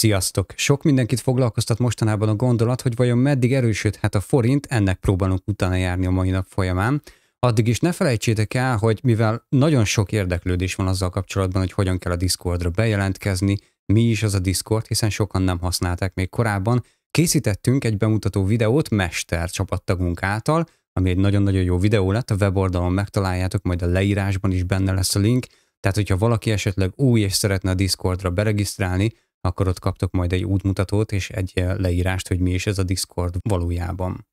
Sziasztok! Sok mindenkit foglalkoztat mostanában a gondolat, hogy vajon meddig erősödhet a forint, ennek próbálunk utána járni a mai nap folyamán. Addig is ne felejtsétek el, hogy mivel nagyon sok érdeklődés van azzal kapcsolatban, hogy hogyan kell a Discordra bejelentkezni, mi is az a Discord, hiszen sokan nem használták még korábban, készítettünk egy bemutató videót Mester csapattagunk által, ami egy nagyon-nagyon jó videó lett, a weboldalon megtaláljátok, majd a leírásban is benne lesz a link, tehát hogyha valaki esetleg új és szeretne a Discordra beregisztrálni, akkor ott kaptok majd egy útmutatót és egy eh, leírást, hogy mi is ez a Discord valójában.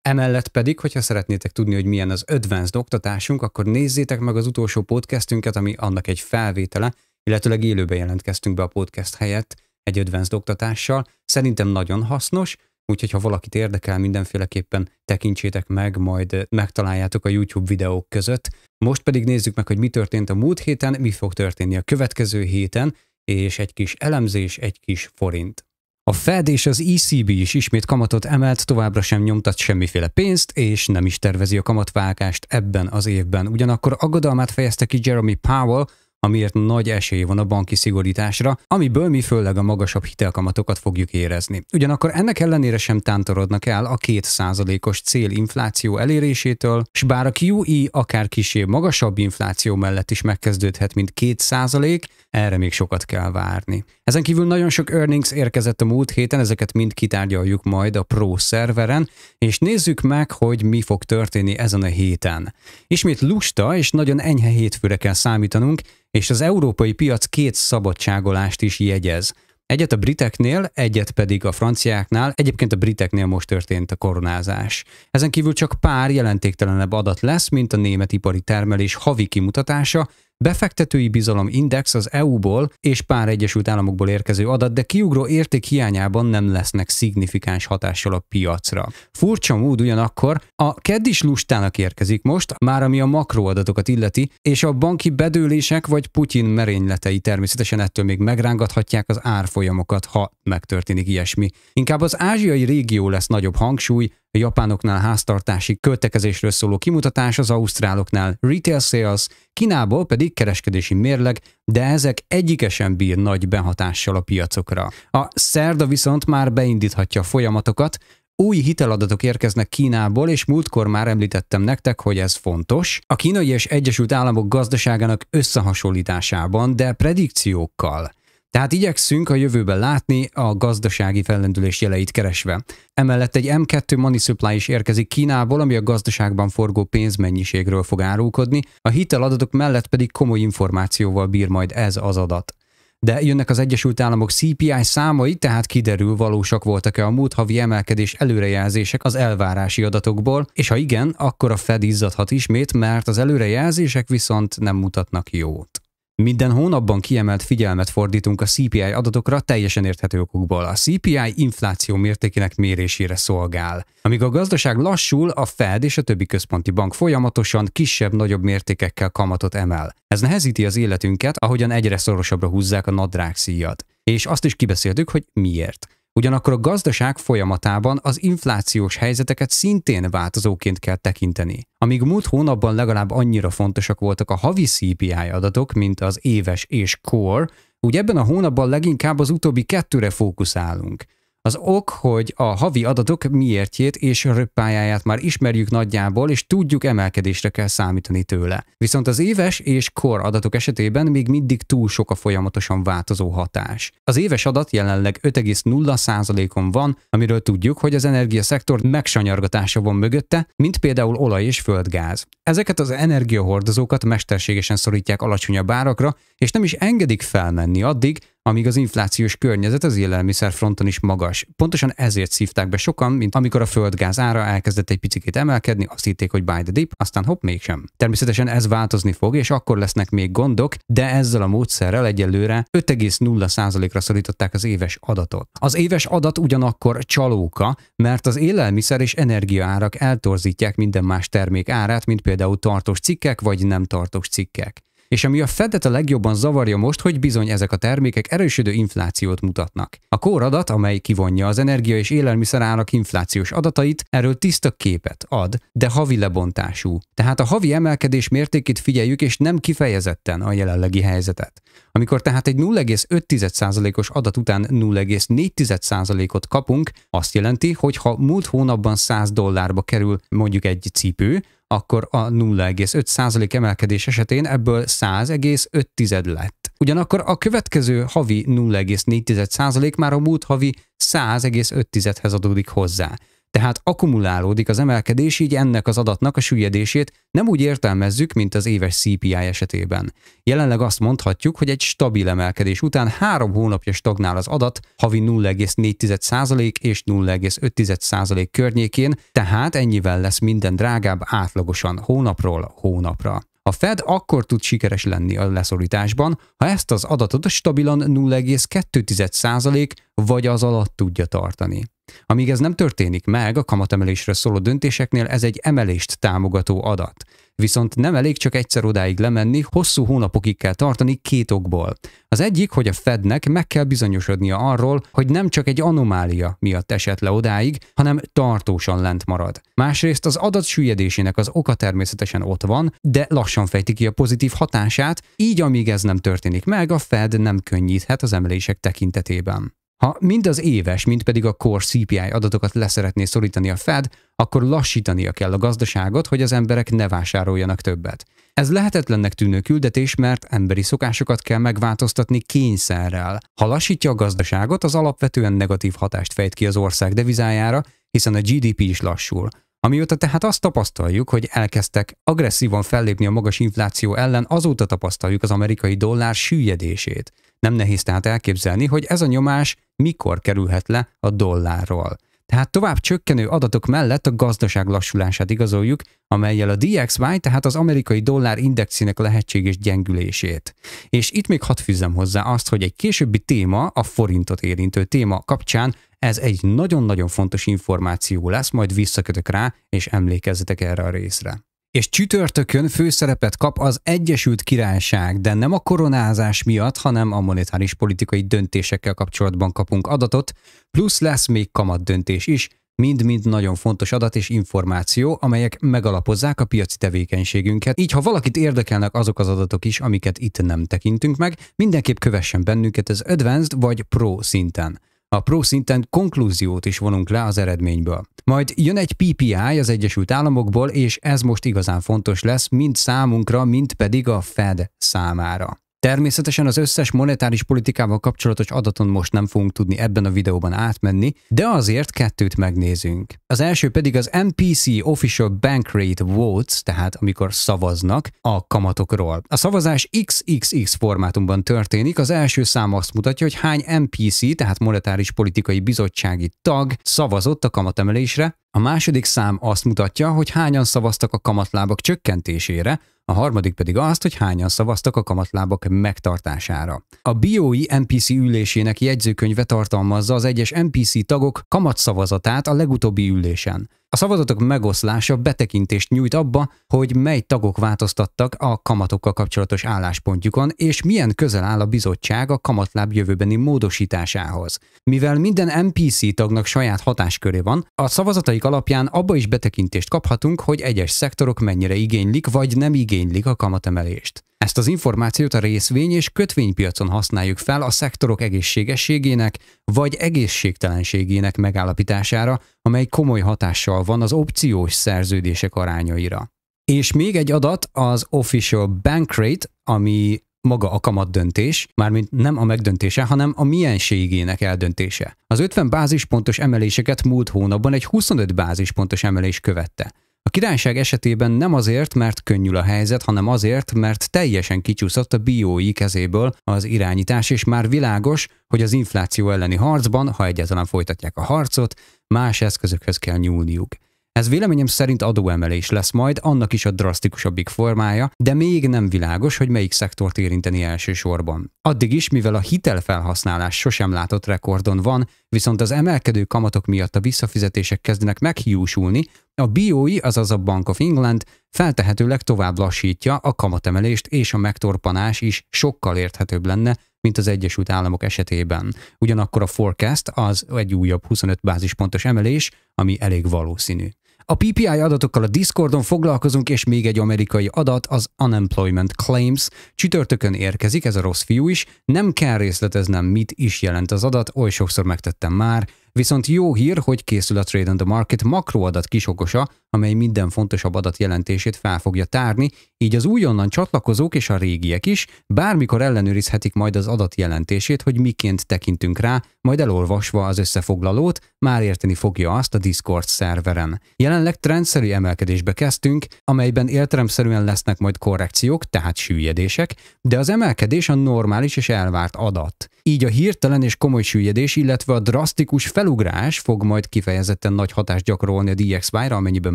Emellett pedig, hogyha szeretnétek tudni, hogy milyen az advanced oktatásunk, akkor nézzétek meg az utolsó podcastünket, ami annak egy felvétele, illetőleg élőben jelentkeztünk be a podcast helyett egy advanced oktatással. Szerintem nagyon hasznos, úgyhogy ha valakit érdekel, mindenféleképpen tekintsétek meg, majd eh, megtaláljátok a YouTube videók között. Most pedig nézzük meg, hogy mi történt a múlt héten, mi fog történni a következő héten, és egy kis elemzés, egy kis forint. A Fed és az ECB is ismét kamatot emelt, továbbra sem nyomtat semmiféle pénzt, és nem is tervezi a kamatvágást ebben az évben. Ugyanakkor aggodalmát fejezte ki Jeremy Powell, amiért nagy esély van a banki szigorításra, amiből mi főleg a magasabb hitelkamatokat fogjuk érezni. Ugyanakkor ennek ellenére sem tántorodnak el a 2%-os célinfláció elérésétől, s bár a QE akár kisé magasabb infláció mellett is megkezdődhet, mint 2%, erre még sokat kell várni. Ezen kívül nagyon sok earnings érkezett a múlt héten, ezeket mind kitárgyaljuk majd a Pro szerveren, és nézzük meg, hogy mi fog történni ezen a héten. Ismét lusta és nagyon enyhe hétfőre kell számítanunk, és az európai piac két szabadságolást is jegyez. Egyet a briteknél, egyet pedig a franciáknál, egyébként a briteknél most történt a koronázás. Ezen kívül csak pár jelentéktelenebb adat lesz, mint a német ipari termelés havi kimutatása, Befektetői bizalom index az EU-ból és pár Egyesült Államokból érkező adat, de kiugró érték hiányában nem lesznek szignifikáns hatással a piacra. Furcsa mód ugyanakkor a kedd is lustának érkezik most, már ami a makroadatokat illeti, és a banki bedőlések vagy Putyin merényletei természetesen ettől még megrángathatják az árfolyamokat, ha megtörténik ilyesmi. Inkább az ázsiai régió lesz nagyobb hangsúly, a japánoknál háztartási költekezésről szóló kimutatás, az ausztráloknál retail sales, Kínából pedig kereskedési mérleg, de ezek egyike sem bír nagy behatással a piacokra. A szerda viszont már beindíthatja a folyamatokat, új hiteladatok érkeznek Kínából, és múltkor már említettem nektek, hogy ez fontos. A kínai és Egyesült Államok gazdaságának összehasonlításában, de predikciókkal. Tehát igyekszünk a jövőben látni a gazdasági fellendülés jeleit keresve. Emellett egy M2 Money Supply is érkezik Kínából, ami a gazdaságban forgó pénzmennyiségről fog árulkodni, a hiteladatok mellett pedig komoly információval bír majd ez az adat. De jönnek az Egyesült Államok CPI számai, tehát kiderül, valósak voltak-e a múlt havi emelkedés előrejelzések az elvárási adatokból, és ha igen, akkor a Fed izzadhat ismét, mert az előrejelzések viszont nem mutatnak jót. Minden hónapban kiemelt figyelmet fordítunk a CPI adatokra teljesen érthető okokból. A CPI infláció mértékének mérésére szolgál. Amíg a gazdaság lassul, a Fed és a többi központi bank folyamatosan kisebb-nagyobb mértékekkel kamatot emel. Ez nehezíti az életünket, ahogyan egyre szorosabbra húzzák a nadrág szíjat. És azt is kibeszéltük, hogy miért. Ugyanakkor a gazdaság folyamatában az inflációs helyzeteket szintén változóként kell tekinteni. Amíg múlt hónapban legalább annyira fontosak voltak a havi CPI adatok, mint az éves és core, úgy ebben a hónapban leginkább az utóbbi kettőre fókuszálunk. Az ok, hogy a havi adatok miértjét és röppájáját már ismerjük nagyjából, és tudjuk emelkedésre kell számítani tőle. Viszont az éves és kor adatok esetében még mindig túl sok a folyamatosan változó hatás. Az éves adat jelenleg 5,0%-on van, amiről tudjuk, hogy az energiaszektor megsanyargatása van mögötte, mint például olaj és földgáz. Ezeket az energiahordozókat mesterségesen szorítják alacsonyabb árakra, és nem is engedik felmenni addig, amíg az inflációs környezet az élelmiszerfronton is magas. Pontosan ezért szívták be sokan, mint amikor a földgáz ára elkezdett egy picit emelkedni, azt hitték, hogy buy the dip, aztán hopp, mégsem. Természetesen ez változni fog, és akkor lesznek még gondok, de ezzel a módszerrel egyelőre 5,0%-ra szorították az éves adatot. Az éves adat ugyanakkor csalóka, mert az élelmiszer és energiaárak eltorzítják minden más termék árát, mint például tartós cikkek vagy nem tartós cikkek. És ami a Fedet a legjobban zavarja most, hogy bizony ezek a termékek erősödő inflációt mutatnak. A kóradat, amely kivonja az energia és árak inflációs adatait, erről tiszta képet ad, de havi lebontású. Tehát a havi emelkedés mértékét figyeljük, és nem kifejezetten a jelenlegi helyzetet. Amikor tehát egy 0,5%-os adat után 0,4%-ot kapunk, azt jelenti, hogy ha múlt hónapban 100 dollárba kerül mondjuk egy cipő, akkor a 0,5% emelkedés esetén ebből 100,5 lett. Ugyanakkor a következő havi 0,4% már a múlt havi 100,5-hez adódik hozzá. Tehát akkumulálódik az emelkedés, így ennek az adatnak a süllyedését nem úgy értelmezzük, mint az éves CPI esetében. Jelenleg azt mondhatjuk, hogy egy stabil emelkedés után három hónapja stagnál az adat, havi 0,4% és 0,5% környékén, tehát ennyivel lesz minden drágább átlagosan hónapról hónapra. A Fed akkor tud sikeres lenni a leszorításban, ha ezt az adatot stabilan 0,2% vagy az alatt tudja tartani. Amíg ez nem történik meg, a kamatemelésre szóló döntéseknél ez egy emelést támogató adat. Viszont nem elég csak egyszer odáig lemenni, hosszú hónapokig kell tartani két okból. Az egyik, hogy a Fednek meg kell bizonyosodnia arról, hogy nem csak egy anomália miatt esett le odáig, hanem tartósan lent marad. Másrészt az adat süllyedésének az oka természetesen ott van, de lassan fejti ki a pozitív hatását, így amíg ez nem történik meg, a Fed nem könnyíthet az emelések tekintetében. Ha mind az éves, mind pedig a core CPI adatokat leszeretné szorítani a Fed, akkor lassítania kell a gazdaságot, hogy az emberek ne vásároljanak többet. Ez lehetetlennek tűnő küldetés, mert emberi szokásokat kell megváltoztatni kényszerrel. Ha lassítja a gazdaságot, az alapvetően negatív hatást fejt ki az ország devizájára, hiszen a GDP is lassul. Amióta tehát azt tapasztaljuk, hogy elkezdtek agresszívan fellépni a magas infláció ellen, azóta tapasztaljuk az amerikai dollár süllyedését. Nem nehéz tehát elképzelni, hogy ez a nyomás mikor kerülhet le a dollárról. Tehát tovább csökkenő adatok mellett a gazdaság lassulását igazoljuk, amelyel a DXY, tehát az amerikai dollár indexének lehetséges gyengülését. És itt még hat fűzem hozzá azt, hogy egy későbbi téma, a forintot érintő téma kapcsán ez egy nagyon-nagyon fontos információ lesz, majd visszakötök rá, és emlékezzetek erre a részre és csütörtökön főszerepet kap az Egyesült Királyság, de nem a koronázás miatt, hanem a monetáris politikai döntésekkel kapcsolatban kapunk adatot, plusz lesz még kamat döntés is, mind-mind nagyon fontos adat és információ, amelyek megalapozzák a piaci tevékenységünket, így ha valakit érdekelnek azok az adatok is, amiket itt nem tekintünk meg, mindenképp kövessen bennünket az Advanced vagy Pro szinten. A pro szinten konklúziót is vonunk le az eredményből. Majd jön egy PPI az Egyesült Államokból, és ez most igazán fontos lesz, mind számunkra, mind pedig a Fed számára. Természetesen az összes monetáris politikával kapcsolatos adaton most nem fogunk tudni ebben a videóban átmenni, de azért kettőt megnézünk. Az első pedig az MPC Official Bank Rate Votes, tehát amikor szavaznak a kamatokról. A szavazás XXX formátumban történik, az első szám azt mutatja, hogy hány MPC, tehát monetáris politikai bizottsági tag szavazott a kamatemelésre, a második szám azt mutatja, hogy hányan szavaztak a kamatlábak csökkentésére, a harmadik pedig azt, hogy hányan szavaztak a kamatlábak megtartására. A BOI e NPC ülésének jegyzőkönyve tartalmazza az egyes NPC tagok kamatszavazatát a legutóbbi ülésen. A szavazatok megoszlása betekintést nyújt abba, hogy mely tagok változtattak a kamatokkal kapcsolatos álláspontjukon, és milyen közel áll a bizottság a kamatláb jövőbeni módosításához. Mivel minden MPC tagnak saját hatásköré van, a szavazataik alapján abba is betekintést kaphatunk, hogy egyes szektorok mennyire igénylik vagy nem igénylik a kamatemelést. Ezt az információt a részvény és kötvénypiacon használjuk fel a szektorok egészségességének vagy egészségtelenségének megállapítására, amely komoly hatással van az opciós szerződések arányaira. És még egy adat az Official Bank Rate, ami maga a kamat döntés, mármint nem a megdöntése, hanem a mienségének eldöntése. Az 50 bázispontos emeléseket múlt hónapban egy 25 bázispontos emelés követte. A királyság esetében nem azért, mert könnyű a helyzet, hanem azért, mert teljesen kicsúszott a biói kezéből az irányítás, és már világos, hogy az infláció elleni harcban, ha egyáltalán folytatják a harcot, más eszközökhöz kell nyúlniuk. Ez véleményem szerint adóemelés lesz majd, annak is a drasztikusabbik formája, de még nem világos, hogy melyik szektort érinteni elsősorban. Addig is, mivel a hitelfelhasználás sosem látott rekordon van, viszont az emelkedő kamatok miatt a visszafizetések kezdenek meghiúsulni, a BOE, azaz a Bank of England feltehetőleg tovább lassítja a kamatemelést, és a megtorpanás is sokkal érthetőbb lenne, mint az Egyesült Államok esetében. Ugyanakkor a forecast az egy újabb 25 bázispontos emelés, ami elég valószínű. A PPI adatokkal a Discordon foglalkozunk, és még egy amerikai adat, az Unemployment Claims. Csütörtökön érkezik, ez a rossz fiú is. Nem kell részleteznem, mit is jelent az adat, oly sokszor megtettem már. Viszont jó hír, hogy készül a Trade on the Market makroadat kisokosa, amely minden fontosabb adat jelentését fel fogja tárni, így az újonnan csatlakozók és a régiek is bármikor ellenőrizhetik majd az adat jelentését, hogy miként tekintünk rá, majd elolvasva az összefoglalót már érteni fogja azt a Discord szerveren. Jelenleg trendszerű emelkedésbe kezdtünk, amelyben értelemszerűen lesznek majd korrekciók, tehát süllyedések, de az emelkedés a normális és elvárt adat. Így a hirtelen és komoly süllyedés, illetve a drasztikus felugrás fog majd kifejezetten nagy hatást gyakorolni a DXY-ra, amennyiben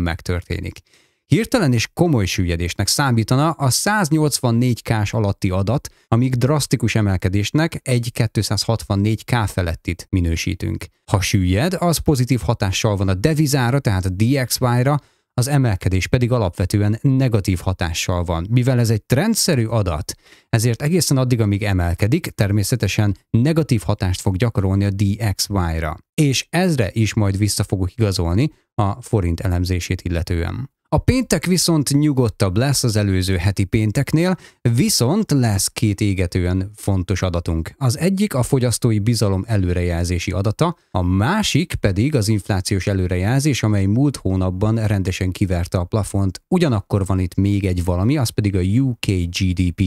megtörténik. Hirtelen és komoly süllyedésnek számítana a 184 k alatti adat, amíg drasztikus emelkedésnek egy 264K felettit minősítünk. Ha süllyed, az pozitív hatással van a devizára, tehát a DXY-ra, az emelkedés pedig alapvetően negatív hatással van. Mivel ez egy trendszerű adat, ezért egészen addig, amíg emelkedik, természetesen negatív hatást fog gyakorolni a DXY-ra. És ezre is majd vissza fogok igazolni a forint elemzését illetően. A péntek viszont nyugodtabb lesz az előző heti pénteknél, viszont lesz két égetően fontos adatunk. Az egyik a fogyasztói bizalom előrejelzési adata, a másik pedig az inflációs előrejelzés, amely múlt hónapban rendesen kiverte a plafont. Ugyanakkor van itt még egy valami, az pedig a UK GDP.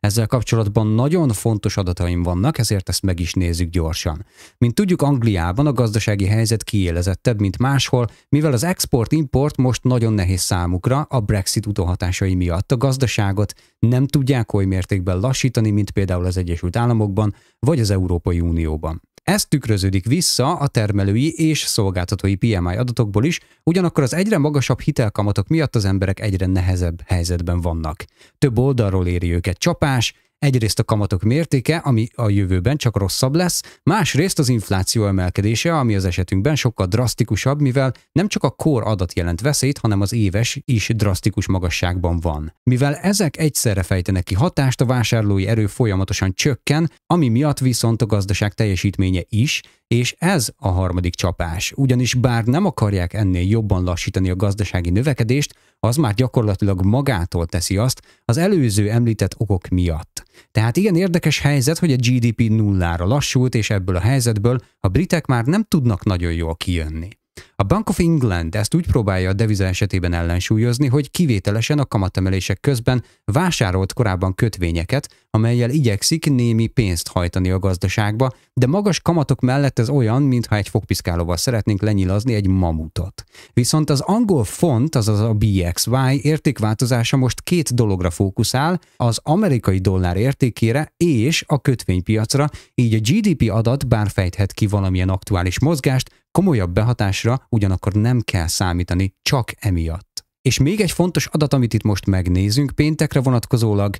Ezzel kapcsolatban nagyon fontos adataim vannak, ezért ezt meg is nézzük gyorsan. Mint tudjuk, Angliában a gazdasági helyzet kiélezettebb, mint máshol, mivel az export-import most nagyon nehéz számukra a Brexit utóhatásai miatt. A gazdaságot nem tudják oly mértékben lassítani, mint például az Egyesült Államokban vagy az Európai Unióban. Ez tükröződik vissza a termelői és szolgáltatói PMI adatokból is, ugyanakkor az egyre magasabb hitelkamatok miatt az emberek egyre nehezebb helyzetben vannak. Több oldalról éri őket csapás, Egyrészt a kamatok mértéke, ami a jövőben csak rosszabb lesz, másrészt az infláció emelkedése, ami az esetünkben sokkal drasztikusabb, mivel nem csak a kor adat jelent veszélyt, hanem az éves is drasztikus magasságban van. Mivel ezek egyszerre fejtenek ki hatást, a vásárlói erő folyamatosan csökken, ami miatt viszont a gazdaság teljesítménye is, és ez a harmadik csapás. Ugyanis bár nem akarják ennél jobban lassítani a gazdasági növekedést, az már gyakorlatilag magától teszi azt az előző említett okok miatt. Tehát igen érdekes helyzet, hogy a GDP nullára lassult, és ebből a helyzetből a britek már nem tudnak nagyon jól kijönni. A Bank of England ezt úgy próbálja a deviza esetében ellensúlyozni, hogy kivételesen a kamatemelések közben vásárolt korábban kötvényeket, amelyel igyekszik némi pénzt hajtani a gazdaságba, de magas kamatok mellett ez olyan, mintha egy fogpiszkálóval szeretnénk lenyilazni egy mamutot. Viszont az angol font, azaz a BXY értékváltozása most két dologra fókuszál, az amerikai dollár értékére és a kötvénypiacra, így a GDP adat bár fejthet ki valamilyen aktuális mozgást, komolyabb behatásra ugyanakkor nem kell számítani csak emiatt. És még egy fontos adat, amit itt most megnézünk péntekre vonatkozólag,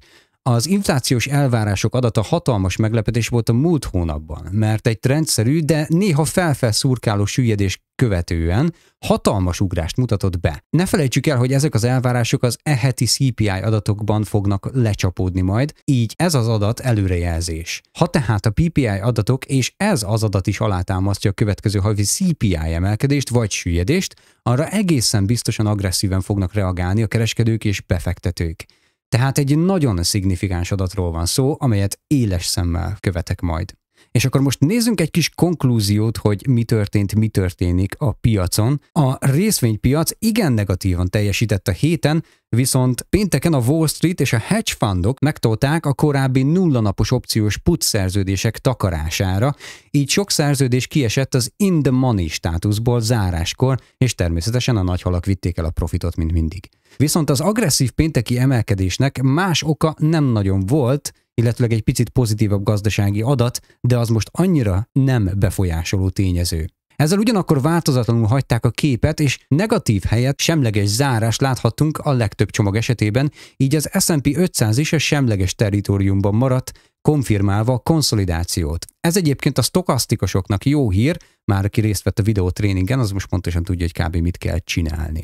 az inflációs elvárások adata hatalmas meglepetés volt a múlt hónapban, mert egy trendszerű, de néha felfelszurkáló süllyedés követően hatalmas ugrást mutatott be. Ne felejtsük el, hogy ezek az elvárások az eheti CPI adatokban fognak lecsapódni majd, így ez az adat előrejelzés. Ha tehát a PPI adatok és ez az adat is alátámasztja a következő havi CPI emelkedést vagy süllyedést, arra egészen biztosan agresszíven fognak reagálni a kereskedők és befektetők. Tehát egy nagyon szignifikáns adatról van szó, amelyet éles szemmel követek majd. És akkor most nézzünk egy kis konklúziót, hogy mi történt, mi történik a piacon. A részvénypiac igen negatívan teljesített a héten, viszont pénteken a Wall Street és a hedge fundok megtolták a korábbi nullanapos opciós put szerződések takarására, így sok szerződés kiesett az in the money státuszból záráskor, és természetesen a nagy halak vitték el a profitot, mint mindig. Viszont az agresszív pénteki emelkedésnek más oka nem nagyon volt, illetve egy picit pozitívabb gazdasági adat, de az most annyira nem befolyásoló tényező. Ezzel ugyanakkor változatlanul hagyták a képet, és negatív helyett semleges zárást láthattunk a legtöbb csomag esetében, így az S&P 500 is a semleges territóriumban maradt, konfirmálva a konszolidációt. Ez egyébként a stokasztikusoknak jó hír, már aki részt vett a videótréningen, az most pontosan tudja, hogy kb. mit kell csinálni.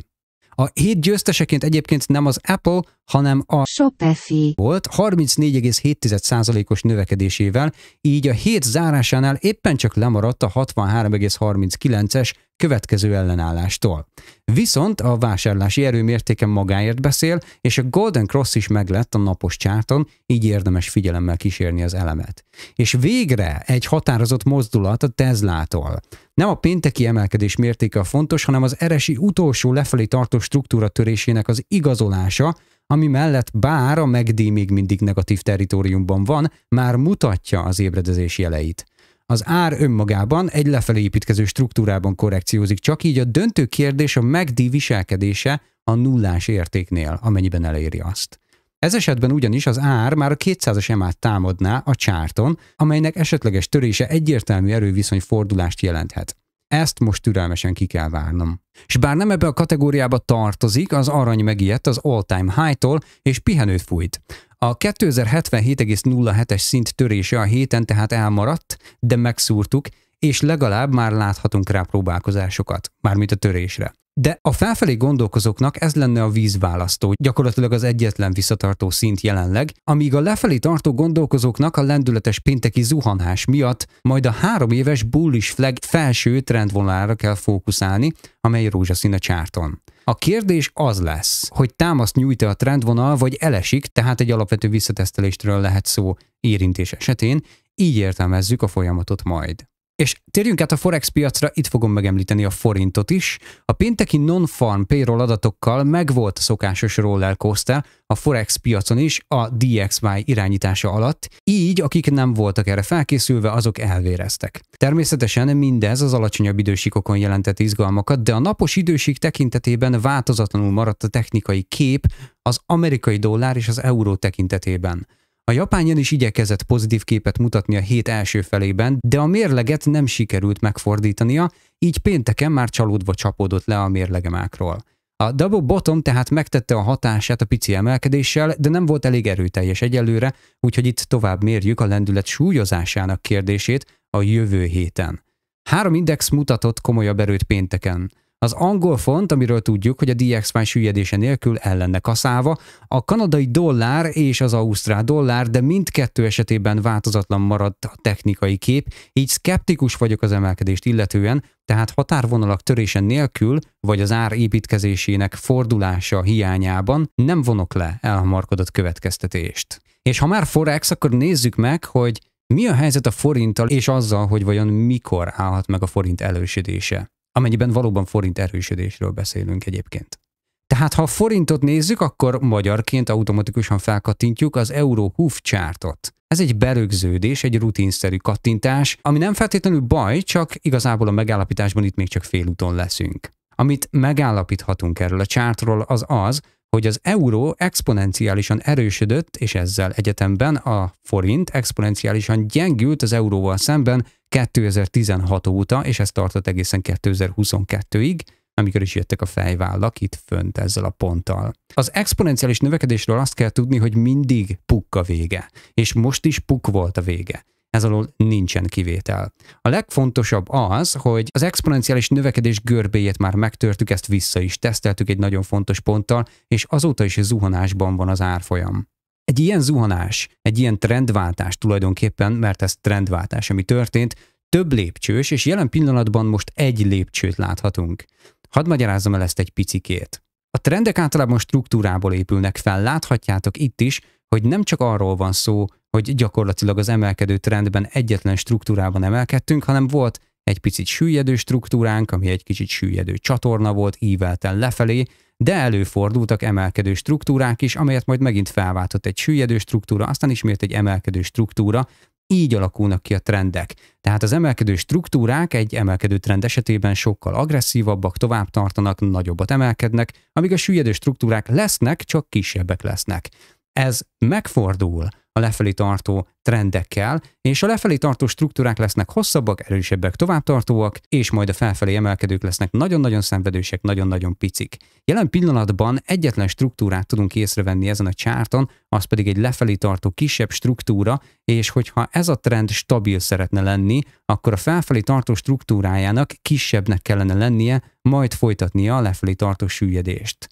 A hét győzteseként egyébként nem az Apple, hanem a Shopify volt 34,7%-os növekedésével, így a hét zárásánál éppen csak lemaradt a 63,39-es következő ellenállástól. Viszont a vásárlási erőmértéke magáért beszél, és a Golden Cross is meglett a napos csárton, így érdemes figyelemmel kísérni az elemet. És végre egy határozott mozdulat a Tesla-tól. Nem a pénteki emelkedés mértéke a fontos, hanem az eresi utolsó lefelé tartó struktúra törésének az igazolása, ami mellett bár a megdíj még mindig negatív territóriumban van, már mutatja az ébredezés jeleit. Az ár önmagában egy lefelé építkező struktúrában korrekciózik, csak így a döntő kérdés a megdi viselkedése a nullás értéknél, amennyiben eléri azt. Ez esetben ugyanis az ár már a 200-as emát támadná a csárton, amelynek esetleges törése egyértelmű erőviszony fordulást jelenthet. Ezt most türelmesen ki kell várnom. És bár nem ebbe a kategóriába tartozik, az arany megijedt az all-time high-tól, és pihenőt fújt. A 2077,07-es szint törése a héten tehát elmaradt, de megszúrtuk, és legalább már láthatunk rá próbálkozásokat, mármint a törésre. De a felfelé gondolkozóknak ez lenne a vízválasztó, gyakorlatilag az egyetlen visszatartó szint jelenleg, amíg a lefelé tartó gondolkozóknak a lendületes pénteki zuhanás miatt majd a három éves bullish flag felső trendvonalára kell fókuszálni, amely rózsaszín a csárton. A kérdés az lesz, hogy támaszt nyújt-e a trendvonal, vagy elesik, tehát egy alapvető visszateszteléstről lehet szó érintés esetén, így értelmezzük a folyamatot majd. És térjünk át a Forex piacra, itt fogom megemlíteni a forintot is. A pénteki non-farm payroll adatokkal megvolt a szokásos rollercoaster a Forex piacon is a DXY irányítása alatt, így akik nem voltak erre felkészülve, azok elvéreztek. Természetesen mindez az alacsonyabb idősíkokon jelentett izgalmakat, de a napos időség tekintetében változatlanul maradt a technikai kép az amerikai dollár és az euró tekintetében. A japán jön is igyekezett pozitív képet mutatni a hét első felében, de a mérleget nem sikerült megfordítania, így pénteken már csalódva csapódott le a mérlegemákról. A double bottom tehát megtette a hatását a pici emelkedéssel, de nem volt elég erőteljes egyelőre, úgyhogy itt tovább mérjük a lendület súlyozásának kérdését a jövő héten. Három index mutatott komolyabb erőt pénteken. Az angol font, amiről tudjuk, hogy a DXY süllyedése nélkül ellenne kaszálva, a kanadai dollár és az ausztrál dollár, de mindkettő esetében változatlan maradt a technikai kép, így szkeptikus vagyok az emelkedést illetően, tehát határvonalak törése nélkül, vagy az ár építkezésének fordulása hiányában nem vonok le elhamarkodott következtetést. És ha már Forex, akkor nézzük meg, hogy mi a helyzet a forinttal és azzal, hogy vajon mikor állhat meg a forint elősödése amennyiben valóban forint erősödésről beszélünk egyébként. Tehát ha a forintot nézzük, akkor magyarként automatikusan felkattintjuk az euró húf csártot. Ez egy berögződés, egy rutinszerű kattintás, ami nem feltétlenül baj, csak igazából a megállapításban itt még csak félúton leszünk. Amit megállapíthatunk erről a csártról az az, hogy az euró exponenciálisan erősödött, és ezzel egyetemben a forint exponenciálisan gyengült az euróval szemben 2016 óta, és ez tartott egészen 2022-ig, amikor is jöttek a fejvállak itt fönt ezzel a ponttal. Az exponenciális növekedésről azt kell tudni, hogy mindig pukka vége, és most is puk volt a vége ez alól nincsen kivétel. A legfontosabb az, hogy az exponenciális növekedés görbéjét már megtörtük, ezt vissza is teszteltük egy nagyon fontos ponttal, és azóta is zuhanásban van az árfolyam. Egy ilyen zuhanás, egy ilyen trendváltás tulajdonképpen, mert ez trendváltás, ami történt, több lépcsős, és jelen pillanatban most egy lépcsőt láthatunk. Hadd magyarázzam el ezt egy picikét. A trendek általában struktúrából épülnek fel, láthatjátok itt is, hogy nem csak arról van szó, hogy gyakorlatilag az emelkedő trendben egyetlen struktúrában emelkedtünk, hanem volt egy picit süllyedő struktúránk, ami egy kicsit süllyedő csatorna volt, ívelten lefelé, de előfordultak emelkedő struktúrák is, amelyet majd megint felváltott egy süllyedő struktúra, aztán ismét egy emelkedő struktúra, így alakulnak ki a trendek. Tehát az emelkedő struktúrák egy emelkedő trend esetében sokkal agresszívabbak, tovább tartanak, nagyobbat emelkednek, amíg a süllyedő struktúrák lesznek, csak kisebbek lesznek. Ez megfordul, a lefelé tartó trendekkel, és a lefelé tartó struktúrák lesznek hosszabbak, erősebbek, továbbtartóak, és majd a felfelé emelkedők lesznek nagyon-nagyon szenvedősek, nagyon-nagyon picik. Jelen pillanatban egyetlen struktúrát tudunk észrevenni ezen a csárton, az pedig egy lefelé tartó kisebb struktúra, és hogyha ez a trend stabil szeretne lenni, akkor a felfelé tartó struktúrájának kisebbnek kellene lennie, majd folytatnia a lefelé tartó süllyedést.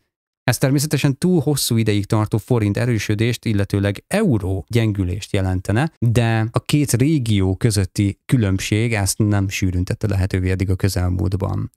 Ez természetesen túl hosszú ideig tartó forint erősödést, illetőleg euró gyengülést jelentene, de a két régió közötti különbség ezt nem sűrűntette lehetővé eddig a közelmúltban.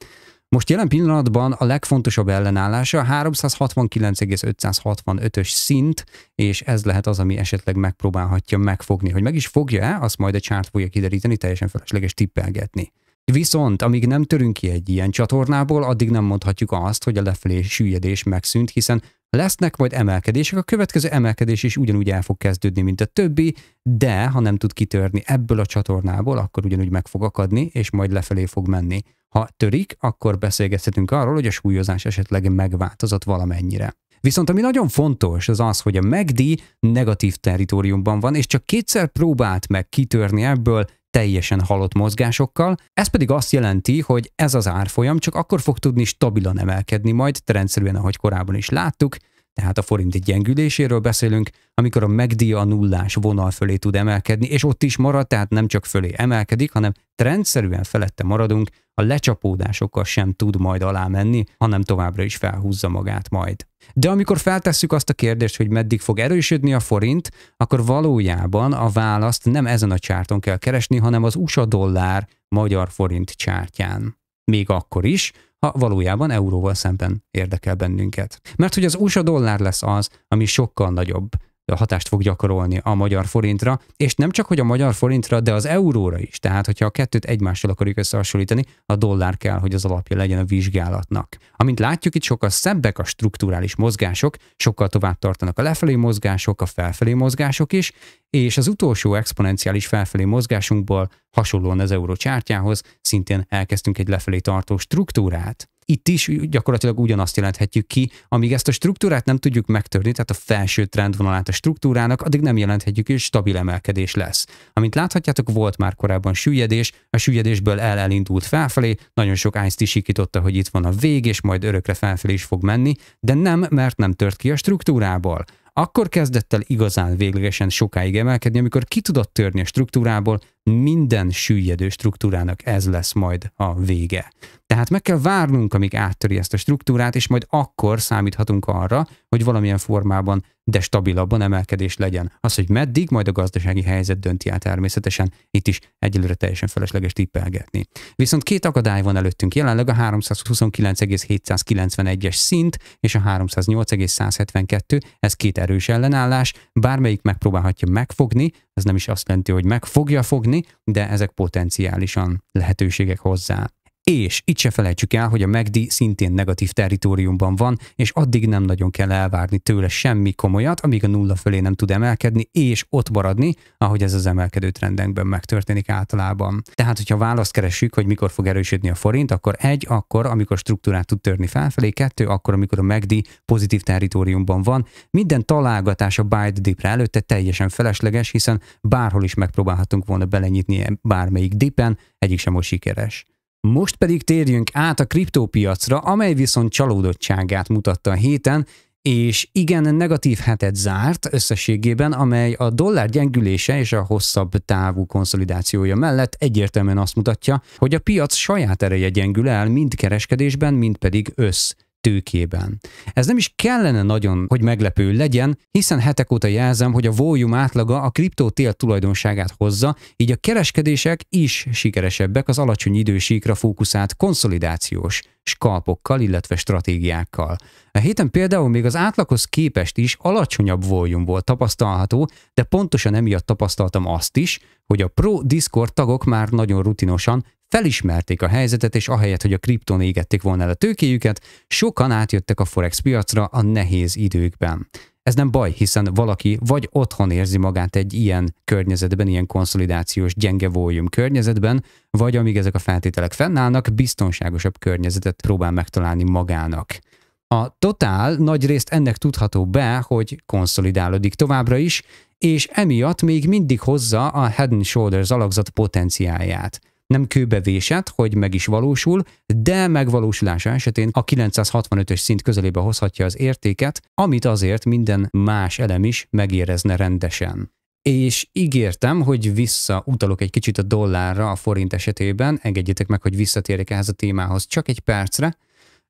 Most jelen pillanatban a legfontosabb ellenállása a 369,565-ös szint, és ez lehet az, ami esetleg megpróbálhatja megfogni. Hogy meg is fogja-e, azt majd a csárt fogja kideríteni, teljesen felesleges tippelgetni. Viszont amíg nem törünk ki egy ilyen csatornából, addig nem mondhatjuk azt, hogy a lefelé süllyedés megszűnt, hiszen lesznek majd emelkedések, a következő emelkedés is ugyanúgy el fog kezdődni, mint a többi, de ha nem tud kitörni ebből a csatornából, akkor ugyanúgy meg fog akadni, és majd lefelé fog menni. Ha törik, akkor beszélgethetünk arról, hogy a súlyozás esetleg megváltozott valamennyire. Viszont ami nagyon fontos, az az, hogy a MACD negatív teritoriumban van, és csak kétszer próbált meg kitörni ebből, teljesen halott mozgásokkal, ez pedig azt jelenti, hogy ez az árfolyam csak akkor fog tudni stabilan emelkedni majd, rendszerűen, ahogy korábban is láttuk, tehát a forint gyengüléséről beszélünk, amikor a megdia a nullás vonal fölé tud emelkedni, és ott is marad, tehát nem csak fölé emelkedik, hanem trendszerűen felette maradunk, a lecsapódásokkal sem tud majd alá menni, hanem továbbra is felhúzza magát majd. De amikor feltesszük azt a kérdést, hogy meddig fog erősödni a forint, akkor valójában a választ nem ezen a csárton kell keresni, hanem az USA dollár magyar forint csártyán még akkor is, ha valójában euróval szemben érdekel bennünket. Mert hogy az USA dollár lesz az, ami sokkal nagyobb hatást fog gyakorolni a magyar forintra, és nem csak hogy a magyar forintra, de az euróra is. Tehát, hogyha a kettőt egymással akarjuk összehasonlítani, a dollár kell, hogy az alapja legyen a vizsgálatnak. Amint látjuk, itt sokkal szebbek a strukturális mozgások, sokkal tovább tartanak a lefelé mozgások, a felfelé mozgások is, és az utolsó exponenciális felfelé mozgásunkból hasonlóan az euró csártyához szintén elkezdtünk egy lefelé tartó struktúrát itt is gyakorlatilag ugyanazt jelenthetjük ki, amíg ezt a struktúrát nem tudjuk megtörni, tehát a felső trendvonalát a struktúrának, addig nem jelenthetjük, hogy stabil emelkedés lesz. Amint láthatjátok, volt már korábban süllyedés, a süllyedésből el elindult felfelé, nagyon sok ice is sikította, hogy itt van a vég, és majd örökre felfelé is fog menni, de nem, mert nem tört ki a struktúrából akkor kezdett el igazán véglegesen sokáig emelkedni, amikor ki tudott törni a struktúrából, minden süllyedő struktúrának ez lesz majd a vége. Tehát meg kell várnunk, amíg áttöri ezt a struktúrát, és majd akkor számíthatunk arra, hogy valamilyen formában, de stabilabban emelkedés legyen. Az, hogy meddig, majd a gazdasági helyzet dönti át, természetesen, itt is egyelőre teljesen felesleges tippelgetni. Viszont két akadály van előttünk, jelenleg a 329,791-es szint és a 308,172, ez két erős ellenállás, bármelyik megpróbálhatja megfogni, ez nem is azt jelenti, hogy meg fogja fogni, de ezek potenciálisan lehetőségek hozzá. És itt se felejtsük el, hogy a megdi szintén negatív territóriumban van, és addig nem nagyon kell elvárni tőle semmi komolyat, amíg a nulla fölé nem tud emelkedni, és ott maradni, ahogy ez az emelkedő trendekben megtörténik általában. Tehát, hogyha választ keresünk, hogy mikor fog erősödni a forint, akkor egy, akkor, amikor struktúrát tud törni felfelé, kettő, akkor, amikor a megdi pozitív territóriumban van. Minden találgatás a buy the dipre előtte teljesen felesleges, hiszen bárhol is megpróbálhatunk volna belenyitni bármelyik dipen, egyik sem most sikeres. Most pedig térjünk át a kriptópiacra, amely viszont csalódottságát mutatta a héten, és igen negatív hetet zárt összességében, amely a dollár gyengülése és a hosszabb távú konszolidációja mellett egyértelműen azt mutatja, hogy a piac saját ereje gyengül el mind kereskedésben, mind pedig össz tőkében. Ez nem is kellene nagyon, hogy meglepő legyen, hiszen hetek óta jelzem, hogy a volume átlaga a kriptó tél tulajdonságát hozza, így a kereskedések is sikeresebbek az alacsony idősíkra fókuszált konszolidációs skalpokkal, illetve stratégiákkal. A héten például még az átlaghoz képest is alacsonyabb volume volt tapasztalható, de pontosan emiatt tapasztaltam azt is, hogy a Pro Discord tagok már nagyon rutinosan felismerték a helyzetet, és ahelyett, hogy a kripton égették volna el a tőkéjüket, sokan átjöttek a forex piacra a nehéz időkben. Ez nem baj, hiszen valaki vagy otthon érzi magát egy ilyen környezetben, ilyen konszolidációs, gyenge volume környezetben, vagy amíg ezek a feltételek fennállnak, biztonságosabb környezetet próbál megtalálni magának. A totál nagy részt ennek tudható be, hogy konszolidálódik továbbra is, és emiatt még mindig hozza a Head and Shoulders alakzat potenciáját nem kőbevésett, hogy meg is valósul, de megvalósulása esetén a 965-ös szint közelébe hozhatja az értéket, amit azért minden más elem is megérezne rendesen és ígértem, hogy visszautalok egy kicsit a dollárra a forint esetében, engedjétek meg, hogy visszatérjek ehhez a témához csak egy percre.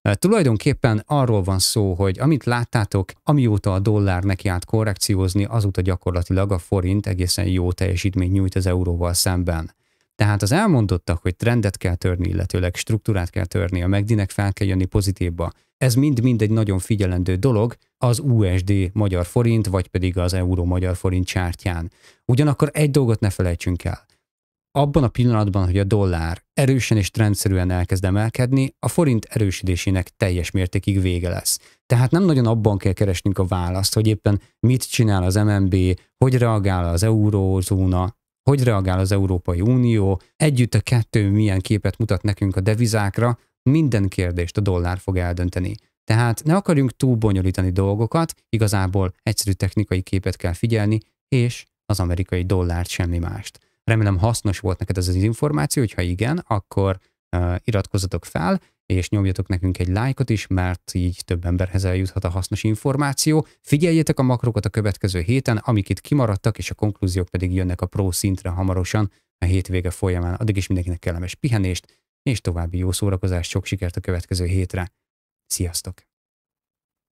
Eh, tulajdonképpen arról van szó, hogy amit láttátok, amióta a dollár neki át korrekciózni, azóta gyakorlatilag a forint egészen jó teljesítményt nyújt az euróval szemben. Tehát az elmondottak, hogy trendet kell törni, illetőleg struktúrát kell törni, a megdinek fel kell jönni pozitívba, ez mind-mind egy nagyon figyelendő dolog az USD magyar forint, vagy pedig az euró magyar forint csártyán. Ugyanakkor egy dolgot ne felejtsünk el. Abban a pillanatban, hogy a dollár erősen és trendszerűen elkezd emelkedni, a forint erősödésének teljes mértékig vége lesz. Tehát nem nagyon abban kell keresnünk a választ, hogy éppen mit csinál az MNB, hogy reagál az eurózóna, hogy reagál az Európai Unió, együtt a kettő milyen képet mutat nekünk a devizákra, minden kérdést a dollár fog eldönteni. Tehát ne akarjunk túl bonyolítani dolgokat, igazából egyszerű technikai képet kell figyelni, és az amerikai dollárt, semmi mást. Remélem hasznos volt neked ez az információ, hogyha igen, akkor uh, iratkozzatok fel, és nyomjatok nekünk egy lájkot is, mert így több emberhez eljuthat a hasznos információ. Figyeljetek a makrokat a következő héten, amik itt kimaradtak, és a konklúziók pedig jönnek a pró szintre hamarosan a hétvége folyamán. Addig is mindenkinek kellemes pihenést, és további jó szórakozást, sok sikert a következő hétre. Sziasztok!